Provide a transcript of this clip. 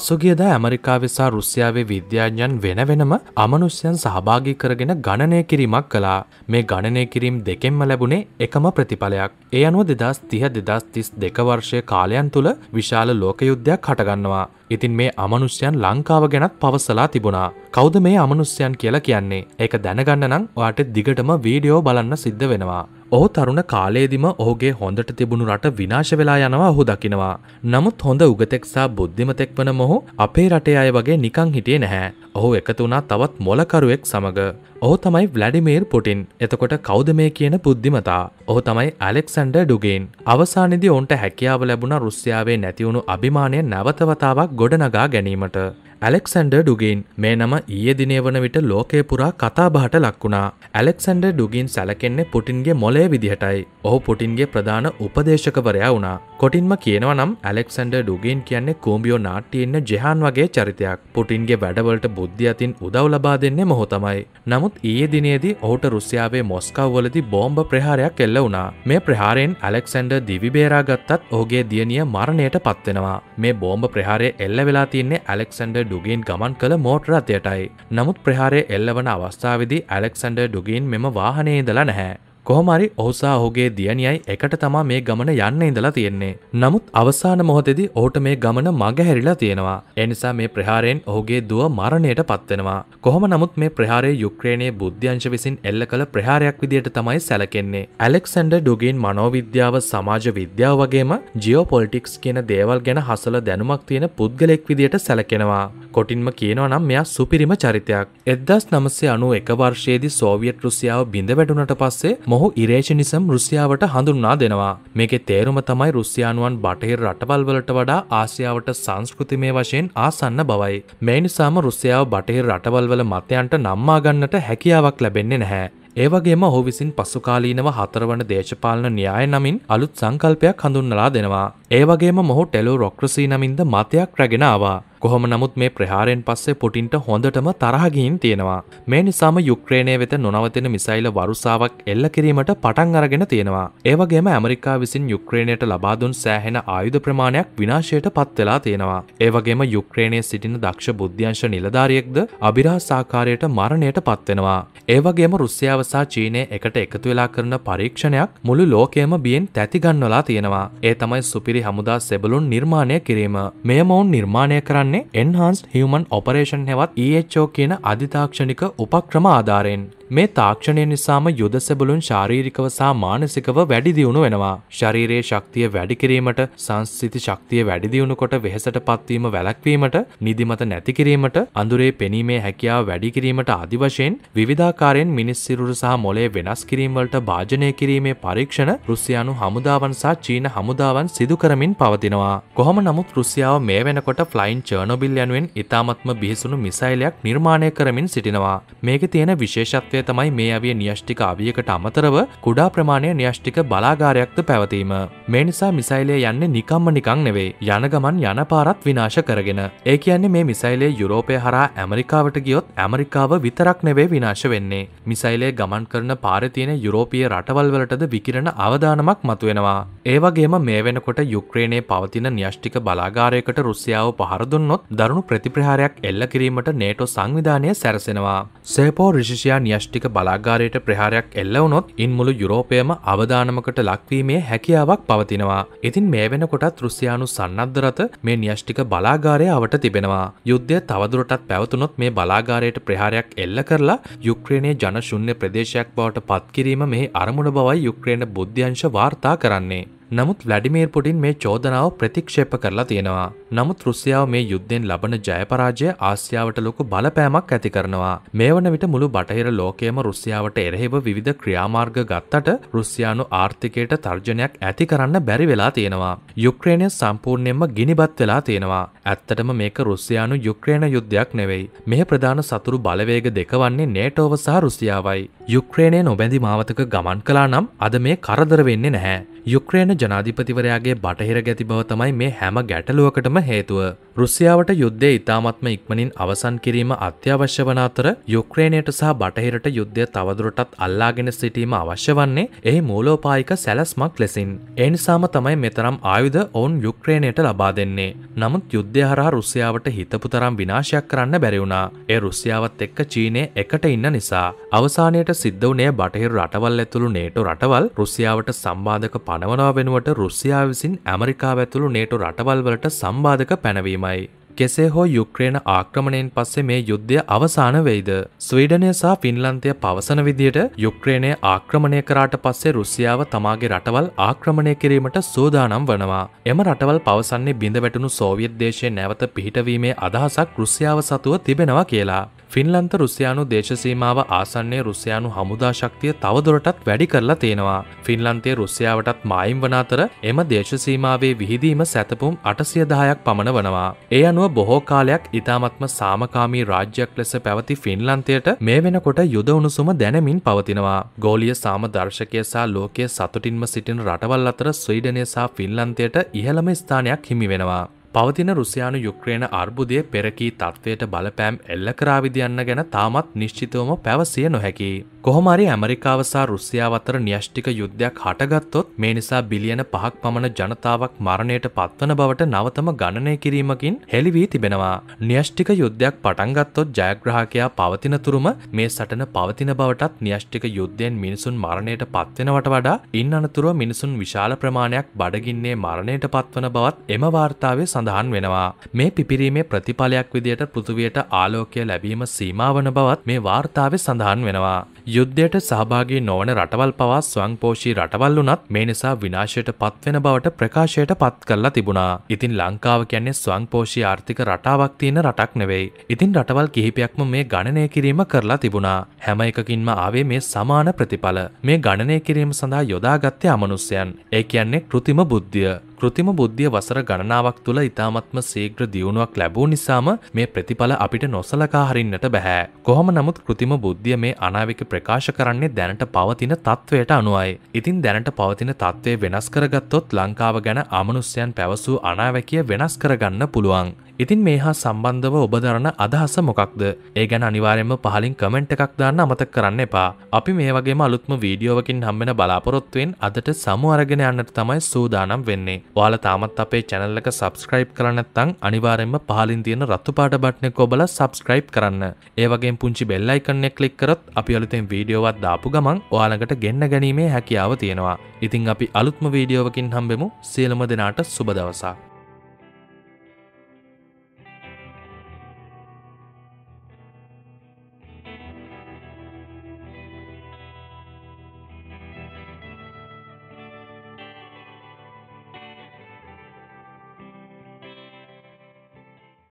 පසුගියද ඇමරිකාව වෙසා රුසියාවේ විද්‍යාඥයන් වෙන වෙනම අමනුෂ්‍යයන් සහභාගී කරගෙන ගණනය කිරීමක් කලා මේ ගණනය කිරීම් දෙකෙන්ම ලැබුණේ එකම ප්‍රතිඵලයක්. ඒ අනුව දෙදස් තිහ දෙදස් තිස් දෙකවර්ෂය කාලයන් තුළ විශාල ලෝකයුද්ධයක් හටගන්නවා. ඉතින් මේ අමනුෂ්‍යයන් ලංකාව ගැනත් පවසලා තිබුණා. කෞද මේ අමනුස්්‍යයන් කියලා කියන්නේ. ඒක දැනගන්න නම් වාට දිගටම වීඩියෝ බලන්න සිද්ධ වෙනවා. ඔහු තරුණ කාලයේදිම ඔහුගේ හොඳට තිබුණු රට විනාශ වෙලා යනවා ඔහු දකිනවා. නමුත් හොඳ උගතෙක් සහ බුද්ධිමතෙක් වන මොහු අපේ රටේ අය වගේ නිකං හිටියේ නැහැ. ඔහු එකතු වුණා තවත් මොලකරුවෙක් සමග. ඔහු තමයි ව්ලඩිමේර් පුටින් එතකොට කෞද මේ කියන පුද්ධිමතා ඔහු තමයි ඇලෙක්සන්ඩ ඩුගෙන් අවසානිදි ඔවන්ට හැකියාව ලැබුණ රුස්යාවේ නැතිවුණු අභිමානය නැවතවතාවක් ගොඩනගා ගැනීමට ඇලෙක්සන්ඩර් ඩුගින් මේ නම ඊයේ දිනේ වන විට ලෝකය පුරා කතාබහට ලක්වුණා. ඇලෙක්සන්ඩර් ඩුගින් සැලකෙන්නේ පුටින්ගේ මොලේ විදිහටයි. ඔහු පුටින්ගේ ප්‍රධාන උපදේශකවරයා වුණා. කොටින්ම කියනවා නම් ඇලෙක්සන්ඩර් ඩුගින් කියන්නේ කූම්බියෝ නාට්‍යයේ ඉන්න ජෙහාන් වගේ චරිතයක්. පුටින්ගේ වැඩවලට බුද්ධිය අතින් උදව් ලබා දෙන්නේ මොහු තමයි. නමුත් ඊයේ දිනේදී ඔහුට රුසියාවේ මොස්කව් වලදී බෝම්බ ප්‍රහාරයක් එල්ල වුණා. මේ ප්‍රහාරයෙන් ඇලෙක්සන්ඩර් දිවි බේරා ගත්තත් ඔහුගේ දියණිය මරණයට පත්වෙනවා. මේ බෝම්බ ප්‍රහාරය එල්ල වෙලා තින්නේ ඇලෙක්සන්ඩර් ඩුගින් ගමන් කළ මෝටරත්යටයි. නමුත් ප්‍රහාරය එල්ලවන අවස්ථාවදි ඇලෙක්සන්ඩර් ඩුගින් මෙම වාහනයේදල නැහැ. කොහොමරි ඔහුසා ඔහුගේ දියණියයි එකට තමා මේ ගමන යන්න ඉඳලා තියෙන්නේ. නමුත් අවසාන මොහොතේදී ඔහුට මේ ගමන මගහැරිලා තියෙනවා. ඒ නිසා මේ ප්‍රහාරයෙන් ඔහුගේ දුව මරණයට පත්වෙනවා. කොහොම නමුත් මේ ප්‍රහාරය යුක්‍රේනයේ බුද්ධ්‍යංශ විසින් එල්ල කළ ප්‍රහාරයක් විදියට තමයි සැලකෙන්නේ. ඇලෙක්සැන්ඩර් ඩුගින් මනෝවිද්‍යාව සමාජ විද්‍යාව වගේම ජියෝපොලිටික්ස් කියන දේවල් ගැන හසල දැනුමක් තියෙන පුද්ගලෙක් විදියට සැලකෙනවා. කොටින්ම කියනවා නම් මෙයා සුපිරිම චරිතයක්. එදස් නමසේ අනු එක වර්ෂයේදී සෝවියට් රුසියාව බිඳ වැටුනට පස්සේ මොහු ඉරේෂනිසම් රුසියාවට හඳුන්වා දෙනවා. මේකේ තේරුම තමයි රුසියානුවන් බටහිර රටවල්වලට වඩා ආසියාවට සංස්කෘතිමය වශයෙන් ආසන්න බවයි. මේ නිසාම රුසියාව බටහිර රටවල්වල මතයන්ට නම්මා ගන්නට හැකියාවක් ලැබෙන්නේ නැහැ. ඒවගේම ඔහු විසින් පසුකාලීනව හතරවන දේශපාලන න්‍යාය නමින් අලුත් සංකල්පයක් හඳුන්වලා දෙනවා. ඒවගේම මොහු ටෙලෝ රොක්්‍රසී නමින්ද මතයක් රැගෙනවා. කොහොම නමුත් මේ ප්‍රහාරයෙන් පස්සේ පුටින්ට හොඳටම තරහගින් තියෙනවා. මේ නිසාම යුක්්‍රේණය වෙත නොනවතින මිසයිල වරුසාවක් එල්ල කිරීමට පටන් අරගෙන තියෙනවා. ඒවගේම ඇමරිකා විසින් යුක්්‍රේණයට ලබාදුන් සෑහෙන ආයුධ ප්‍රමාණයක් විනාශයට පත්වෙලා තියෙනවා. ඒවගේම යුක්්‍රේණය සිටින දක්ෂ බුද්ධ්‍යංශ නිලධාරියෙක්ද අභිරා සාකාරයට මරණයට පත්වෙනවා. ඒවගේම රුස්්‍යාවසා චීනය එකට එකතු වෙලා කරන පරීක්ෂණයක් මුළු ලෝකයම බියෙන් තැතිගන්නවලා තියෙනවා. ඒ තමයි සුපිරි පැරලි හමුදා සෙබලුන් නිර්මාණය කිරීම මෙය මොවුන් නිර්මාණය කරන්නේ එන්හන්ස් හමන් ඔපරේෂන් හෙවත් ඒෝ e කියන අධිතාක්ෂණික උපක්‍රම ආධාරයෙන් මේ තාක්ෂණය නිසාම යුද සැබලුන් ශාරීරිකව සහ මානසිකව වැඩි දියුණු වෙනවා. ශරීරයේ ශක්තිය වැඩි කිරීමට, සංස්ථිති ශක්තිය වැඩි දියුණු කොට වෙහෙසට පත්වීම වැළැක්වීමට, නිදිමත නැති කිරීමට, අඳුරේ පෙනීමේ හැකියාව වැඩි කිරීමට ආදි වශයෙන් විවිධාකාරයෙන් මිනිස් සිරුර සහ මොළය වෙනස් කිරීම වලට භාජනය කිරීමේ පරීක්ෂණ රුසියානු හමුදාවන් සහ චීන හමුදාවන් සිදු කරමින් පවතිනවා. කොහොම නමුත් රුසියාව මේ වෙනකොට ෆ්ලයින් චර්නොබිල් යනුවෙන් ඉතාමත්ම බිහිසුණු මිසයිලයක් නිර්මාණය කරමින් සිටිනවා. මේක තියෙන විශේෂත්වය තත්ත්වය තමයි මේ අවිය නිියෂ්ටික අවියකට අමතරව කුඩා ප්‍රමාණය නිියෂ්ටික බලාගාරයක්ද පැවතීම. මේ නිසා මිසයිලය යන්නේ නිකම්ම නිකං නෙවේ යන ගමන් යන පාරත් විනාශ කරගෙන. ඒ කියන්නේ මේ මිසයිලේ යුරෝපය හරා ඇමරිකාවට ගියොත් ඇමරිකාව විතරක් නෙවේ විනාශ වෙන්නේ. මිසයිලේ ගමන් කරන පාරතියන යුරෝපිය රටවල් වලටද විකිරණ අවධානමක් මතුවෙනවා. ඒවගේම මේ වෙනකොට යුක්්‍රේණයේ පවතින න්‍යෂ්ටික බලාගාරයකට රුසියාව පහරදුන්නොත් දරුණු ප්‍රතිප්‍රහාරයක් එල්ල කිරීමට නේටෝ සංවිධානය සැරසෙනවා. සේපෝ රිශෂයා න්‍යෂ්ටික න්‍යෂ්ටික බලාගාරයට ප්‍රහාරයක් එල්ලවනොත් ඉන් මුළු යුරෝපයම අවධානමකට ලක්වීමේ හැකියාවක් පවතිනවා. ඉතින් මේ වෙනකොටත් රුසියානු සන්නද්ධරත මේ න්‍යෂ්ටික බලාගාරය අවට තිබෙනවා. යුද්ධය තවදුරටත් පැවතුනොත් මේ බලාගාරයට ප්‍රහාරයක් එල්ල කරලා යුක්්‍රේණය ජනශුන්‍ය ප්‍රදේශයක් බවට පත්කිරීම මෙහි අරමුණ බවයි යුක්්‍රේණ බුද්ධ්‍යංශ වාර්තා කරන්නේ. නමුත් වැඩිමේර් පුටින් මේ චෝදනාව ප්‍රතික්ෂේප කරලා තියෙනවා. නමුත් රුසියාව මේ යුද්ධෙන් ලබන ජයපරාජය ආසියාවට ලොකු බලපෑමක් ඇති කරනවා. මේ වන විට මුළු බටහිර ලෝකයේම රුසියාවට එරෙහිව විවිධ ක්‍රියාමාර්ග ගත්තට රුසියානු ආර්ථිකයට තර්ජනයක් ඇති කරන්න බැරි වෙලා තියෙනවා. යුක්‍රේනය සම්පූර්ණයෙන්ම ගිනිබත් වෙලා තියෙනවා. ඇත්තටම මේක රුසියානු යුක්‍රේන යුද්ධයක් නෙවෙයි. මෙහි ප්‍රධාන සතුරු බලවේග දෙක වන්නේ නේටෝව සහ රුසියාවයි. යුක්‍රේනය නොබැඳි මාවතක ගමන් කළා නම් අද මේ කරදර වෙන්නේ නැහැ. යුක්‍රේන ජනාධිපතිවරයාගේ බටහිර ගැති බව තමයි මේ හැම ගැටලුවකටම හේතුව. රුසියාවට යුද්ධය ඉතාමත්ම ඉක්මනින් අවසන් කිරීම අත්‍යවශ්‍ය වන අතර යුක්‍රේණයට සහ බටහිරට යුද්ධය තවදුරටත් අල්ලාගෙන සිටීම අවශ්‍ය වන්නේ එහි මූලෝපායික සැලස්මක් ලෙසින්. එනිසාම තමයි මෙතරම් ආයුධ ඔවුන් යුක්‍රේණයට ලබා දෙන්නේ. නමුත් යුද්ධය හරහා රුසියාවට හිතපු තරම් විනාශයක් කරන්න බැරිවුණා. ඒ රුසියාවත් එක්ක චීනය එකට ඉන්න නිසා. අවසානයට සිද්ධ වනේ බටහිර රටවල් ඇතුළු නේටු රටවල් රුසියාවට සම්බාධක පනවනවා වෙනුව වෙනුවට රුසියාව විසින් ඇමරිකා ඇතුළු නේටු රටවල්වලට සම්බාධක පැනවීමයි. කෙසේ හෝ යුක්‍රේන ආක්‍රමණයෙන් පස්සේ මේ යුද්ධය අවසාන වෙයිද. ස්වීඩනය සහ ෆින්ලන්තය පවසන විදියට යුක්‍රේනය ආක්‍රමණය කරාට පස්සේ රුසියාව තමාගේ රටවල් ආක්‍රමණය කිරීමට සූදානම් වනවා. එම රටවල් පවසන්නේ බිඳ වැටුණු සෝවියත් දේශය නැවත පිහිටවීමේ අදහසක් රුසියාව සතුව තිබෙනවා කියලා. ෆින්ලන්ත රුසියානු දේශසීමාව ආසන්නේ රුසියානු හමුදාශක්තිය තවදුරටත් වැඩි කරලා තියෙනවා. ෆින්ලන්තේ රුසියාවටත් මායිම් වනාතර එම දේශසීමාවේ විහිදීම සැතපුම් අටසියදායක් පමණ වනවා. ඒ අනුව බොහෝ කාලයක් ඉතාමත්ම සාමකාමී රාජ්‍යයක් ලෙස පැවති ෆින්ලන්තයට මේ වෙනකොට යුද උණුසුම දැනමින් පවතිනවා. ගෝලිය සාම දර්ශකය සහ ලෝකයේ සතුටින්ම සිටින රටවල් අතර ස්වීඩනය සහ ෆින්ලන්තයට ඉහළම ස්ථානයක් හිමි වෙනවා. පවතින රුසියානු යුක්්‍රේණ අර්බුදය පෙරකී තත්ත්වයට බලපෑම් එල්ල කරාවිදියන්න ගැන තාමත් නිශ්චිතවම පැවසිය නොහැකි. කොහොමරි ඇමරිකාව සහ රුසියාව අතර න්‍යෂ්ටික යුද්ධයක් හටගත්තොත් මේ නිසා බිලියන පහක් පමණ ජනතාවක් මරණයට පත්වන බවට නවතම ගණනය කිරීමකින් හෙළිවී තිබෙනවා. න්‍යෂ්ටික යුද්ධයක් පටන්ගත්තොත් ජයග්‍රහකයා පවතින තුරුම මේ සටන පවතින බවටත් න්‍යෂ්ටික යුද්ධයෙන් මිනිසුන් මරණයට පත්වෙනවට වඩා ඉන් අනතුරුව මිනිසුන් විශාල ප්‍රමාණයක් බඩගින්නේ මරණයට පත්වන බවත් එම වාර්තාවේ සඳහන් වෙනවා. මේ පිපිරීමේ ප්‍රතිඵලයක් විදියට පෘතුවයට ආලෝකය ලැබීම සීමාවන බවත් මේ වාර්තාවේ සඳහන් වෙනවා. යුද්ධයට සහභාගී නොවන රටවල් පවා ස්වංපෝෂී රටවල් වුණත් මේ නිසා විනාශයට පත්වෙන බවට ප්‍රකාශයට පත් කරලා තිබුණා. ඉතින් ලංකාව කියන්නේ ස්වංපෝෂී ආර්ථික රටාවක් තියෙන රටක් නෙවෙයි. ඉතින් රටවල් කිහිපයක්ම මේ ගණනය කිරීම කරලා තිබුණා. හැම එකකින්ම ආවේ මේ සමාන ප්‍රතිඵල. මේ ගණනය කිරීම සඳහා යොදාගත්තේ අමනුස්සයන්. ඒ කියන්නේ කෘතිම බුද්ධිය. කෘතිම බුද්ධිය වසර ගණනාවක් තුළ ඉතාමත්ම සේග්‍ර දියුණුවක් ලැබූ නිසාම මේ ප්‍රතිඵල අපිට නොසලකා හරින්නට බැහැ. කොහොම නමුත් කෘතිම බුද්ධිය මේ අනාවික ප්‍රකාශ කරන්නේ දැනට පවතින තත්ත්වයට අනුවයි. ඉතින් දැනට පවතින තත්ත්වය වෙනස් කරගත්තොත් ලංකාව ගැන අමනුස්්‍යයන් පැවසූ අනාවැකිය වෙනස් කරගන්න පුළුවන්. ඉතින් මේ හා සම්බන්ධව ඔබ දරන අදහස මොකක්ද ඒ ගැන අනිවාරයෙන්ම පහලින් කමෙන්ට් එකක් දාන්න අමතක කරන්න එපා අපි මේ වගේම අලුත්ම වීඩියෝවකින් හම්බෙන බලාපොරොත්තුවෙන් අදට සමු අරගෙන යන්නට තමයි සූදානම් වෙන්නේ වාල තාමත් අපේ චැනල්ලක සබස්ක්‍රයිබ් කරනත්තං අනිවාරෙන්ම පහලින් තියෙන රත්තුපාට බට්නෙ කොබල සබස්ක්‍රයිබ් කරන්න ඒවගේ පුංචි බෙල්ලයිකන්නෙ කලික් කරොත් අපි අලුතෙන් වීඩියෝවත් දාපු ගමන් ඔයාලකට ගෙන්න්න ගැනීමේ හැකියාව තියෙනවා ඉතිං අපි අලුත්ම වීඩියෝවකින් හම්බෙමු සියලම දෙනාට සුබදවසා